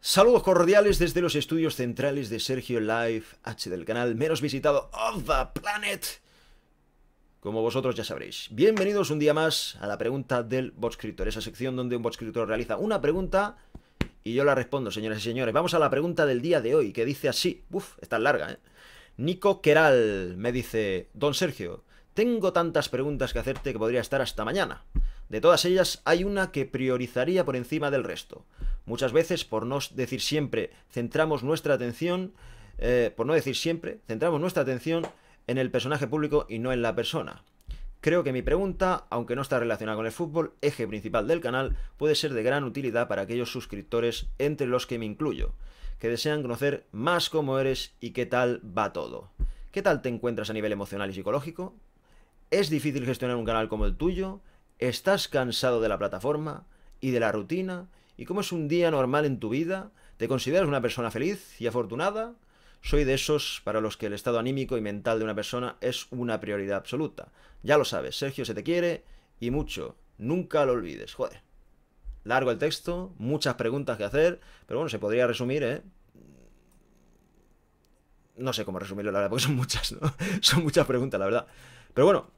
Saludos cordiales desde los estudios centrales de Sergio Live H del canal menos visitado of the planet. Como vosotros ya sabréis. Bienvenidos un día más a la pregunta del botscriptor, esa sección donde un botscriptor realiza una pregunta y yo la respondo, señoras y señores. Vamos a la pregunta del día de hoy, que dice así. Uf, está larga, ¿eh? Nico Queral me dice, don Sergio, tengo tantas preguntas que hacerte que podría estar hasta mañana. De todas ellas, hay una que priorizaría por encima del resto. Muchas veces, por no decir siempre, centramos nuestra atención, eh, por no decir siempre, centramos nuestra atención en el personaje público y no en la persona. Creo que mi pregunta, aunque no está relacionada con el fútbol, eje principal del canal, puede ser de gran utilidad para aquellos suscriptores, entre los que me incluyo, que desean conocer más cómo eres y qué tal va todo. ¿Qué tal te encuentras a nivel emocional y psicológico? ¿Es difícil gestionar un canal como el tuyo? ¿Estás cansado de la plataforma y de la rutina? ¿Y cómo es un día normal en tu vida? ¿Te consideras una persona feliz y afortunada? Soy de esos para los que el estado anímico y mental de una persona es una prioridad absoluta. Ya lo sabes, Sergio se te quiere y mucho. Nunca lo olvides, joder. Largo el texto, muchas preguntas que hacer, pero bueno, se podría resumir, ¿eh? No sé cómo resumirlo, la verdad, porque son muchas, ¿no? son muchas preguntas, la verdad. Pero bueno,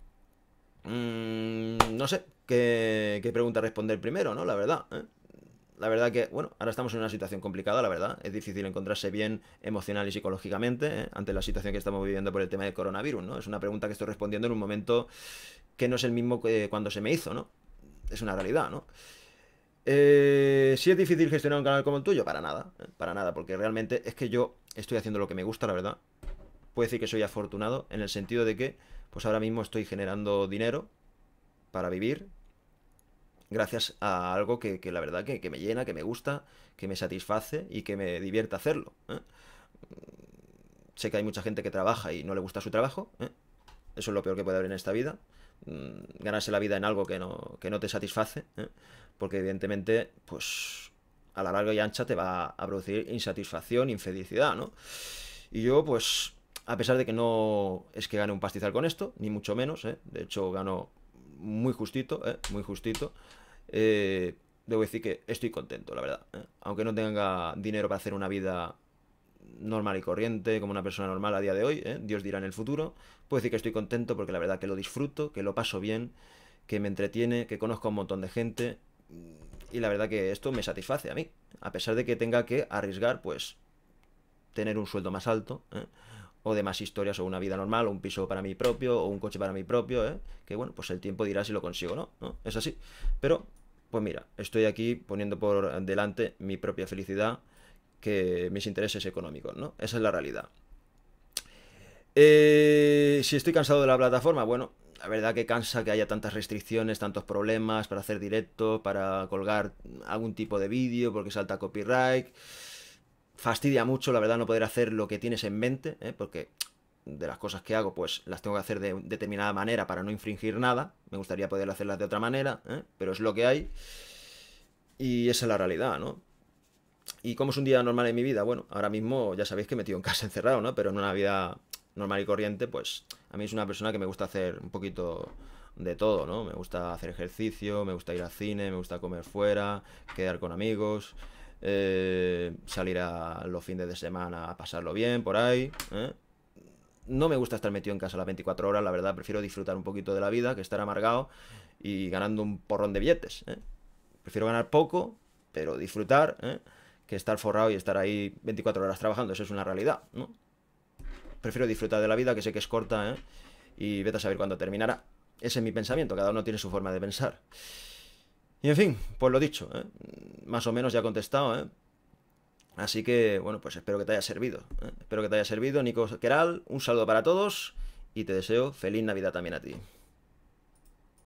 mm, no sé qué, qué pregunta responder primero, ¿no? La verdad, ¿eh? la verdad que, bueno, ahora estamos en una situación complicada, la verdad. Es difícil encontrarse bien emocional y psicológicamente ¿eh? ante la situación que estamos viviendo por el tema del coronavirus, ¿no? Es una pregunta que estoy respondiendo en un momento que no es el mismo que cuando se me hizo, ¿no? Es una realidad, ¿no? Eh, si es difícil gestionar un canal como el tuyo, para nada, ¿eh? para nada, porque realmente es que yo estoy haciendo lo que me gusta, la verdad. Puedo decir que soy afortunado en el sentido de que, pues ahora mismo estoy generando dinero para vivir, gracias a algo que, la verdad que, me llena, que me gusta, que me satisface y que me divierte hacerlo. ¿eh? Sé que hay mucha gente que trabaja y no le gusta su trabajo. ¿eh? Eso es lo peor que puede haber en esta vida. Mm, ganarse la vida en algo que no, que no te satisface. ¿eh? Porque evidentemente, pues a la larga y ancha te va a producir insatisfacción, infelicidad, ¿no? Y yo, pues, a pesar de que no es que gane un pastizal con esto, ni mucho menos, ¿eh? de hecho gano muy justito, eh, muy justito. Eh, debo decir que estoy contento, la verdad. Eh. Aunque no tenga dinero para hacer una vida normal y corriente, como una persona normal a día de hoy, Dios dirá en el futuro, puedo decir que estoy contento porque la verdad que lo disfruto, que lo paso bien, que me entretiene, que conozco a un montón de gente y la verdad que esto me satisface a mí, a pesar de que tenga que arriesgar, pues, tener un sueldo más alto, ¿eh? o demás más historias, o una vida normal, o un piso para mí propio, o un coche para mí propio, ¿eh? que bueno, pues el tiempo dirá si lo consigo o ¿no? es así. Pero, pues mira, estoy aquí poniendo por delante mi propia felicidad que mis intereses económicos, ¿no? Esa es la realidad. Eh, si estoy cansado de la plataforma, bueno, la verdad que cansa que haya tantas restricciones, tantos problemas para hacer directo, para colgar algún tipo de vídeo porque salta copyright fastidia mucho, la verdad, no poder hacer lo que tienes en mente, ¿eh? porque de las cosas que hago, pues las tengo que hacer de determinada manera para no infringir nada. Me gustaría poder hacerlas de otra manera, ¿eh? pero es lo que hay. Y esa es la realidad, ¿no? ¿Y cómo es un día normal en mi vida? Bueno, ahora mismo ya sabéis que me he metido en casa encerrado, ¿no? Pero en una vida normal y corriente, pues a mí es una persona que me gusta hacer un poquito de todo, ¿no? Me gusta hacer ejercicio, me gusta ir al cine, me gusta comer fuera, quedar con amigos, eh, salir a los fines de semana a pasarlo bien por ahí. ¿eh? No me gusta estar metido en casa las 24 horas, la verdad, prefiero disfrutar un poquito de la vida que estar amargado y ganando un porrón de billetes. ¿eh? Prefiero ganar poco, pero disfrutar, que estar forrado y estar ahí 24 horas trabajando, eso es una realidad, ¿no? Prefiero disfrutar de la vida, que sé que es corta, y vete a saber cuándo terminará. Ese es mi pensamiento, cada uno tiene su forma de pensar. Y en fin, pues lo dicho, ¿eh? más o menos ya he contestado, ¿eh? Así que, bueno, pues espero que te haya servido. ¿eh? Espero que te haya servido, Nico Queral. Un saludo para todos y te deseo feliz Navidad también a ti.